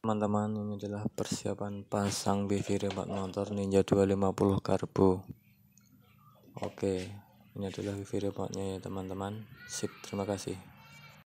teman-teman ini adalah persiapan pasang BV remote motor Ninja 250 karbu oke ini adalah BV remote nya ya teman-teman sip terima kasih